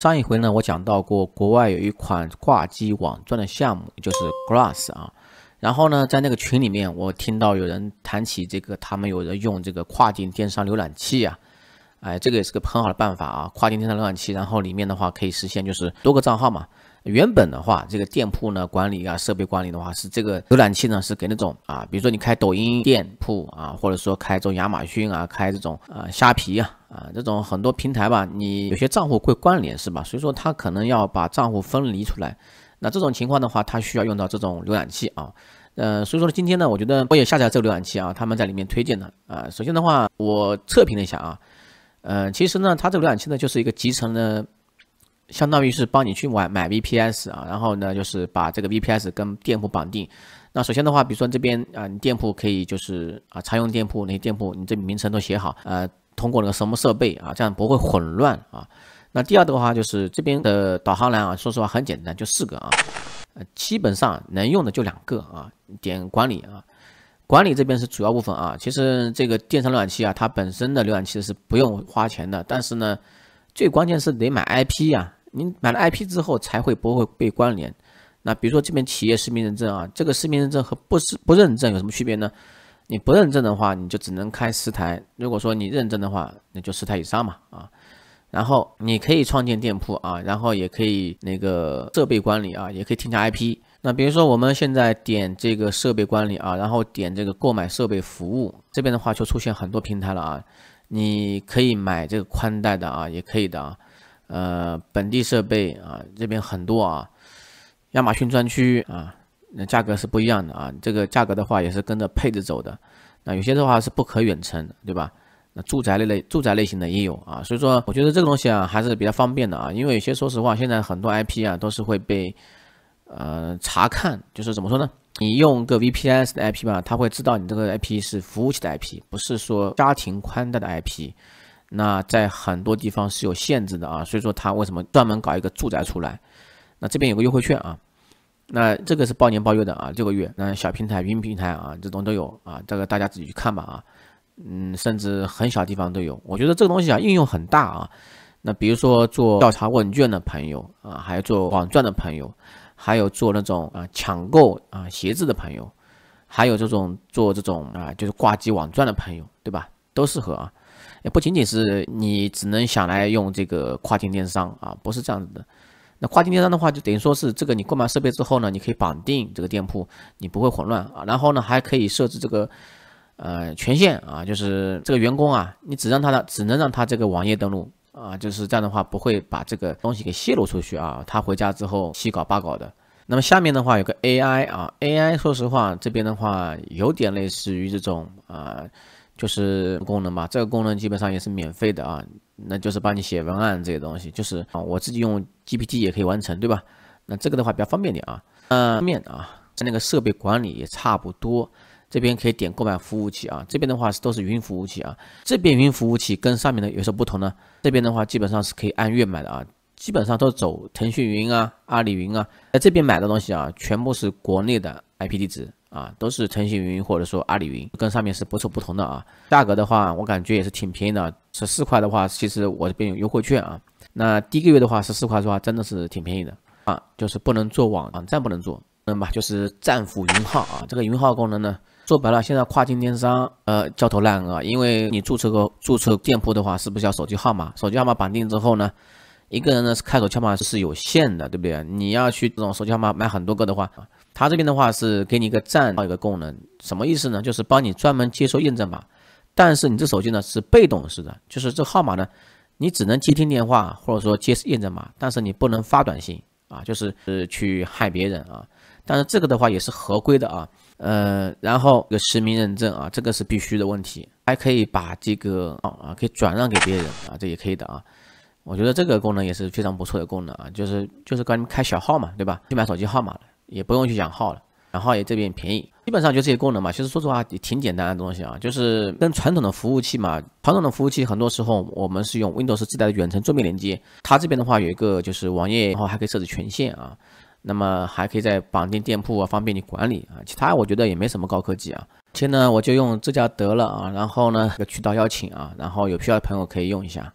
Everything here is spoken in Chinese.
上一回呢，我讲到过国外有一款挂机网赚的项目，就是 g l a s s 啊。然后呢，在那个群里面，我听到有人谈起这个，他们有人用这个跨境电商浏览器啊，哎，这个也是个很好的办法啊。跨境电商浏览器，然后里面的话可以实现就是多个账号嘛。原本的话，这个店铺呢管理啊，设备管理的话是这个浏览器呢是给那种啊，比如说你开抖音店铺啊，或者说开这种亚马逊啊，开这种啊虾皮啊。啊，这种很多平台吧，你有些账户会关联是吧？所以说它可能要把账户分离出来。那这种情况的话，它需要用到这种浏览器啊。嗯，所以说今天呢，我觉得我也下载这个浏览器啊，他们在里面推荐的啊。首先的话，我测评了一下啊。嗯，其实呢，它这个浏览器呢就是一个集成的，相当于是帮你去买买 VPS 啊，然后呢就是把这个 VPS 跟店铺绑定。那首先的话，比如说这边啊，你店铺可以就是啊，常用店铺那些店铺，你这名称都写好啊。通过那个什么设备啊，这样不会混乱啊。那第二的话就是这边的导航栏啊，说实话很简单，就四个啊，呃，基本上能用的就两个啊。点管理啊，管理这边是主要部分啊。其实这个电商浏览器啊，它本身的浏览器是不用花钱的，但是呢，最关键是得买 IP 呀。你买了 IP 之后才会不会被关联。那比如说这边企业实名认证啊，这个实名认证和不是不认证有什么区别呢？你不认证的话，你就只能开十台。如果说你认证的话，那就十台以上嘛，啊，然后你可以创建店铺啊，然后也可以那个设备管理啊，也可以添加 IP。那比如说我们现在点这个设备管理啊，然后点这个购买设备服务，这边的话就出现很多平台了啊，你可以买这个宽带的啊，也可以的啊，呃，本地设备啊，这边很多啊，亚马逊专区啊。那价格是不一样的啊，这个价格的话也是跟着配置走的。那有些的话是不可远程，对吧？那住宅类、类住宅类型的也有啊，所以说我觉得这个东西啊还是比较方便的啊。因为有些说实话，现在很多 IP 啊都是会被呃查看，就是怎么说呢？你用个 VPS 的 IP 吧，它会知道你这个 IP 是服务器的 IP，不是说家庭宽带的 IP。那在很多地方是有限制的啊，所以说他为什么专门搞一个住宅出来？那这边有个优惠券啊。那这个是包年包月的啊，六个月。那小平台、云平台啊，这种都有啊。这个大家自己去看吧啊。嗯，甚至很小地方都有。我觉得这个东西啊，应用很大啊。那比如说做调查问卷的朋友啊，还有做网赚的朋友，还有做那种啊抢购啊鞋子的朋友，还有这种做这种啊就是挂机网赚的朋友，对吧？都适合啊。也不仅仅是你只能想来用这个跨境电商啊，不是这样子的。那跨境电商的话，就等于说是这个，你购买设备之后呢，你可以绑定这个店铺，你不会混乱啊。然后呢，还可以设置这个，呃，权限啊，就是这个员工啊，你只让他，只能让他这个网页登录啊，就是这样的话，不会把这个东西给泄露出去啊。他回家之后，七搞八搞的。那么下面的话有个 AI 啊，AI 说实话，这边的话有点类似于这种啊。就是功能嘛，这个功能基本上也是免费的啊，那就是帮你写文案这些东西，就是啊，我自己用 GPT 也可以完成，对吧？那这个的话比较方便点啊。嗯面啊，在那个设备管理也差不多，这边可以点购买服务器啊，这边的话是都是云服务器啊，这边云服务器跟上面的有什么不同呢？这边的话基本上是可以按月买的啊，基本上都走腾讯云啊、阿里云啊，在这边买的东西啊，全部是国内的 IP 地址。啊，都是腾讯云或者说阿里云，跟上面是不错不同的啊。价格的话，我感觉也是挺便宜的，十四块的话，其实我这边有优惠券啊。那第一个月的话，十四块的话，真的是挺便宜的啊。就是不能做网站，不能做，那么就是战斧云号啊。这个云号功能呢，说白了，现在跨境电商呃焦头烂额，因为你注册个注册店铺的话，是不是要手机号码？手机号码绑定之后呢？一个人呢是开口敲码是有限的，对不对？你要去这种手机号码买很多个的话，他这边的话是给你一个站号一个功能，什么意思呢？就是帮你专门接收验证码，但是你这手机呢是被动式的，就是这号码呢，你只能接听电话或者说接验证码，但是你不能发短信啊，就是是去害别人啊。但是这个的话也是合规的啊，呃，然后有实名认证啊，这个是必须的问题，还可以把这个啊可以转让给别人啊，这也可以的啊。我觉得这个功能也是非常不错的功能啊，就是就是帮你们开小号嘛，对吧？去买手机号码了，也不用去养号了，养号也这边便宜，基本上就这些功能嘛。其实说实话也挺简单的东西啊，就是跟传统的服务器嘛，传统的服务器很多时候我们是用 Windows 自带的远程桌面连接，它这边的话有一个就是网页，然后还可以设置权限啊，那么还可以在绑定店铺啊，方便你管理啊。其他我觉得也没什么高科技啊。今天呢我就用这家得了啊，然后呢一个渠道邀请啊，然后有需要的朋友可以用一下。